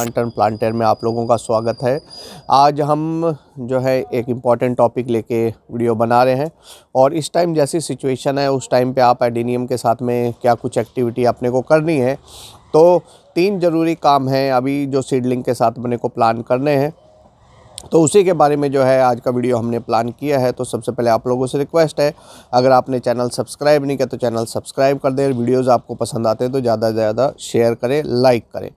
planter planter में आप लोगों का स्वागत है आज हम जो है एक इम्पॉर्टेंट टॉपिक लेके वीडियो बना रहे हैं और इस टाइम जैसी सिचुएशन है उस टाइम पे आप एडीनियम के साथ में क्या कुछ एक्टिविटी अपने को करनी है तो तीन ज़रूरी काम हैं अभी जो सीडलिंग के साथ अपने को प्लान करने हैं तो उसी के बारे में जो है आज का वीडियो हमने प्लान किया है तो सबसे पहले आप लोगों से रिक्वेस्ट है अगर आपने चैनल सब्सक्राइब नहीं किया तो चैनल सब्सक्राइब कर दें वीडियोस आपको पसंद आते हैं तो ज़्यादा से ज़्यादा शेयर करें लाइक करें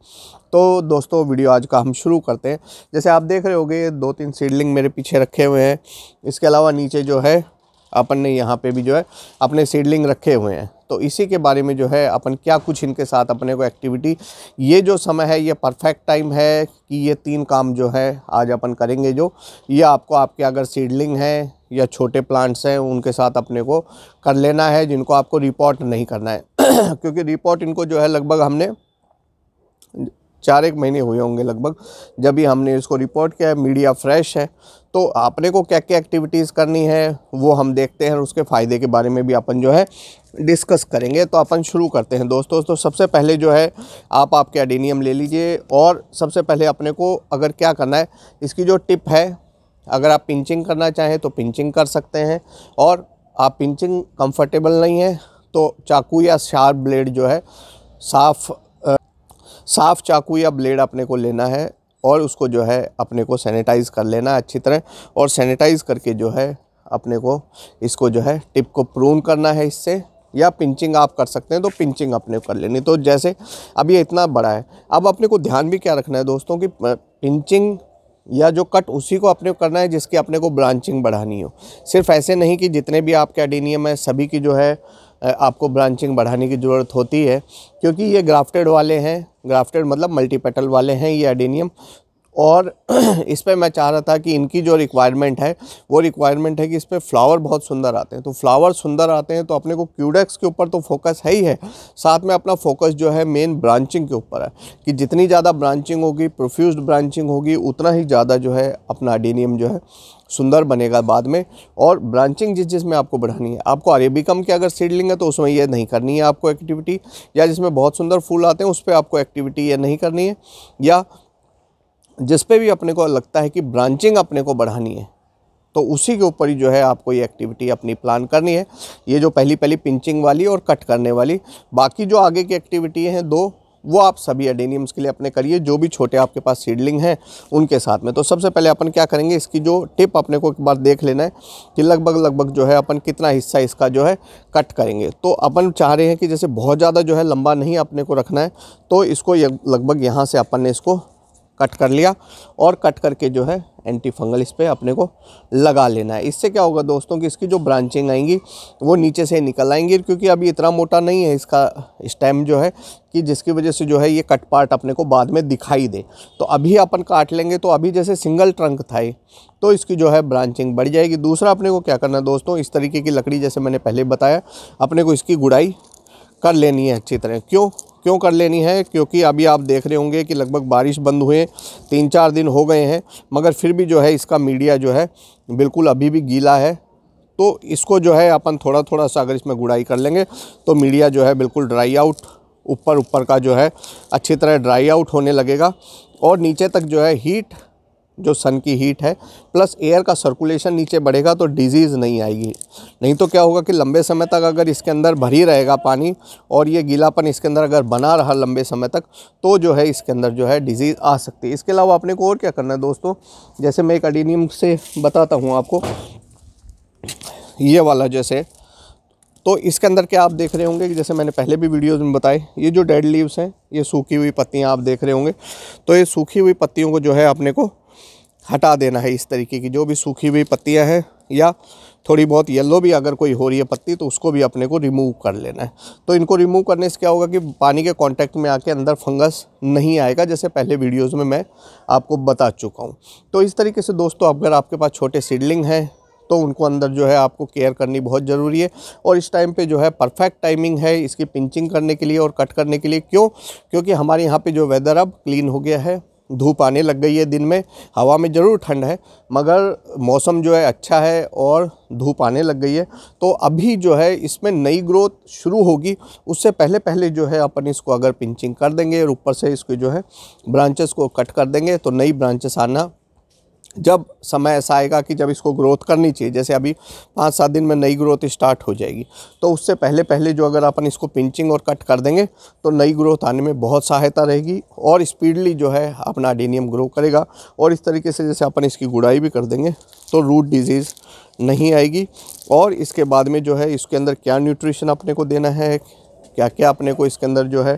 तो दोस्तों वीडियो आज का हम शुरू करते हैं जैसे आप देख रहे हो दो तीन सीडलिंग मेरे पीछे रखे हुए हैं इसके अलावा नीचे जो है अपन ने यहाँ पर भी जो है अपने सीडलिंग रखे हुए हैं तो इसी के बारे में जो है अपन क्या कुछ इनके साथ अपने को एक्टिविटी ये जो समय है ये परफेक्ट टाइम है कि ये तीन काम जो है आज अपन करेंगे जो ये आपको आपके अगर सीडलिंग है या छोटे प्लांट्स हैं उनके साथ अपने को कर लेना है जिनको आपको रिपोर्ट नहीं करना है क्योंकि रिपोर्ट इनको जो है लगभग हमने चार एक महीने हुए होंगे लगभग जब भी हमने इसको रिपोर्ट किया है मीडिया फ्रेश है तो आपने को क्या क्या एक्टिविटीज़ करनी है वो हम देखते हैं और उसके फ़ायदे के बारे में भी अपन जो है डिस्कस करेंगे तो अपन शुरू करते हैं दोस्तों तो सबसे पहले जो है आप आपके एडीनियम ले लीजिए और सबसे पहले अपने को अगर क्या करना है इसकी जो टिप है अगर आप पिंचिंग करना चाहें तो पिंचिंग कर सकते हैं और आप पिंचिंग कंफर्टेबल नहीं है तो चाकू या शार्प ब्लेड जो है साफ़ साफ़ चाकू या ब्लेड अपने को लेना है और उसको जो है अपने को सैनिटाइज़ कर लेना अच्छी तरह और सैनिटाइज़ करके जो है अपने को इसको जो है टिप को प्रून करना है इससे या पिंचिंग आप कर सकते हैं तो पिंचिंग अपने कर लेनी तो जैसे अब ये इतना बड़ा है अब अपने को ध्यान भी क्या रखना है दोस्तों कि पिंचिंग या जो कट उसी को अपने करना है जिसकी अपने को ब्रांचिंग बढ़ानी हो सिर्फ ऐसे नहीं कि जितने भी आपके एडीनियम है सभी की जो है आपको ब्रांचिंग बढ़ाने की ज़रूरत होती है क्योंकि ये ग्राफ्टेड वाले हैं ग्राफ्टेड मतलब मल्टीपेटल वाले हैं ये एडेनियम और इस पर मैं चाह रहा था कि इनकी जो रिक्वायरमेंट है वो रिक्वायरमेंट है कि इस पर फ्लावर बहुत सुंदर आते हैं तो फ्लावर सुंदर आते हैं तो अपने को क्यूडेक्स के ऊपर तो फोकस है ही है साथ में अपना फोकस जो है मेन ब्रांचिंग के ऊपर है कि जितनी ज़्यादा ब्रांचिंग होगी प्रोफ्यूज ब्रांचिंग होगी उतना ही ज़्यादा जो है अपना अडीनियम जो है सुंदर बनेगा बाद में और ब्रांचिंग जिस जिसमें आपको बढ़ानी है आपको अरेबिकम की अगर सीडलिंग है तो उसमें यह नहीं करनी है आपको एक्टिविटी या जिसमें बहुत सुंदर फूल आते हैं उस पर आपको एक्टिविटी यह नहीं करनी है या जिस पे भी अपने को लगता है कि ब्रांचिंग अपने को बढ़ानी है तो उसी के ऊपर ही जो है आपको ये एक्टिविटी अपनी प्लान करनी है ये जो पहली पहली पिंचिंग वाली और कट करने वाली बाकी जो आगे की एक्टिविटी हैं दो वो आप सभी एडेनियम्स के लिए अपने करिए जो भी छोटे आपके पास सीडलिंग हैं उनके साथ में तो सबसे पहले अपन क्या करेंगे इसकी जो टिप अपने को एक बार देख लेना है कि लगभग लगभग जो है अपन कितना हिस्सा इसका जो है कट करेंगे तो अपन चाह रहे हैं कि जैसे बहुत ज़्यादा जो है लंबा नहीं अपने को रखना है तो इसको लगभग यहाँ से अपन ने इसको कट कर लिया और कट करके जो है एंटी फंगल इस पर अपने को लगा लेना है इससे क्या होगा दोस्तों कि इसकी जो ब्रांचिंग आएंगी वो नीचे से निकल आएंगी क्योंकि अभी इतना मोटा नहीं है इसका स्टेम जो है कि जिसकी वजह से जो है ये कट पार्ट अपने को बाद में दिखाई दे तो अभी अपन काट लेंगे तो अभी जैसे सिंगल ट्रंक था ये तो इसकी जो है ब्रांचिंग बढ़ जाएगी दूसरा अपने को क्या करना है दोस्तों इस तरीके की लकड़ी जैसे मैंने पहले बताया अपने को इसकी गुड़ाई कर लेनी है अच्छी तरह क्यों क्यों कर लेनी है क्योंकि अभी आप देख रहे होंगे कि लगभग बारिश बंद हुए तीन चार दिन हो गए हैं मगर फिर भी जो है इसका मीडिया जो है बिल्कुल अभी भी गीला है तो इसको जो है अपन थोड़ा थोड़ा सा अगर इसमें गुड़ाई कर लेंगे तो मीडिया जो है बिल्कुल ड्राई आउट ऊपर ऊपर का जो है अच्छी तरह ड्राई आउट होने लगेगा और नीचे तक जो है हीट जो सन की हीट है प्लस एयर का सर्कुलेशन नीचे बढ़ेगा तो डिजीज़ नहीं आएगी नहीं तो क्या होगा कि लंबे समय तक अगर इसके अंदर भरी रहेगा पानी और ये गीलापन इसके अंदर अगर बना रहा लंबे समय तक तो जो है इसके अंदर जो है डिजीज़ आ सकती है इसके अलावा अपने को और क्या करना है दोस्तों जैसे मैं एक अडीनियम से बताता हूँ आपको ये वाला जैसे तो इसके अंदर क्या आप देख रहे होंगे कि जैसे मैंने पहले भी वीडियोस में बताए ये जो डेड लीव्स हैं ये सूखी हुई पत्तियां आप देख रहे होंगे तो ये सूखी हुई पत्तियों को जो है अपने को हटा देना है इस तरीके की जो भी सूखी हुई पत्तियां हैं या थोड़ी बहुत येलो भी अगर कोई हो रही है पत्ती तो उसको भी अपने को रिमूव कर लेना है तो इनको रिमूव करने से क्या होगा कि पानी के कांटेक्ट में आके अंदर फंगस नहीं आएगा जैसे पहले वीडियोस में मैं आपको बता चुका हूँ तो इस तरीके से दोस्तों अगर आपके पास छोटे सीडलिंग हैं तो उनको अंदर जो है आपको केयर करनी बहुत ज़रूरी है और इस टाइम पे जो है परफेक्ट टाइमिंग है इसकी पिंचिंग करने के लिए और कट करने के लिए क्यों क्योंकि हमारे यहाँ पे जो वेदर अब क्लीन हो गया है धूप आने लग गई है दिन में हवा में ज़रूर ठंड है मगर मौसम जो है अच्छा है और धूप आने लग गई है तो अभी जो है इसमें नई ग्रोथ शुरू होगी उससे पहले पहले जो है अपन इसको अगर पिंचिंग कर देंगे और ऊपर से इसके जो है ब्रांचेस को कट कर देंगे तो नई ब्रांचेस आना जब समय ऐसा आएगा कि जब इसको ग्रोथ करनी चाहिए जैसे अभी पाँच सात दिन में नई ग्रोथ स्टार्ट हो जाएगी तो उससे पहले पहले जो अगर अपन इसको पिंचिंग और कट कर देंगे तो नई ग्रोथ आने में बहुत सहायता रहेगी और स्पीडली जो है अपना अडेनियम ग्रो करेगा और इस तरीके से जैसे अपन इसकी गुड़ाई भी कर देंगे तो रूट डिजीज़ नहीं आएगी और इसके बाद में जो है इसके अंदर क्या न्यूट्रिशन अपने को देना है क्या क्या अपने को इसके अंदर जो है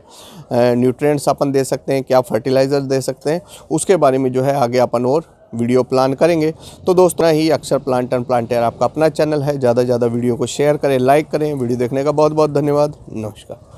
न्यूट्रिएंट्स अपन दे सकते हैं क्या फर्टिलाइज़र दे सकते हैं उसके बारे में जो है आगे अपन और वीडियो प्लान करेंगे तो दोस्तों ही अक्षर प्लांट एंड प्लांटेयर आपका अपना चैनल है ज़्यादा से ज़्यादा वीडियो को शेयर करें लाइक करें वीडियो देखने का बहुत बहुत धन्यवाद नमस्कार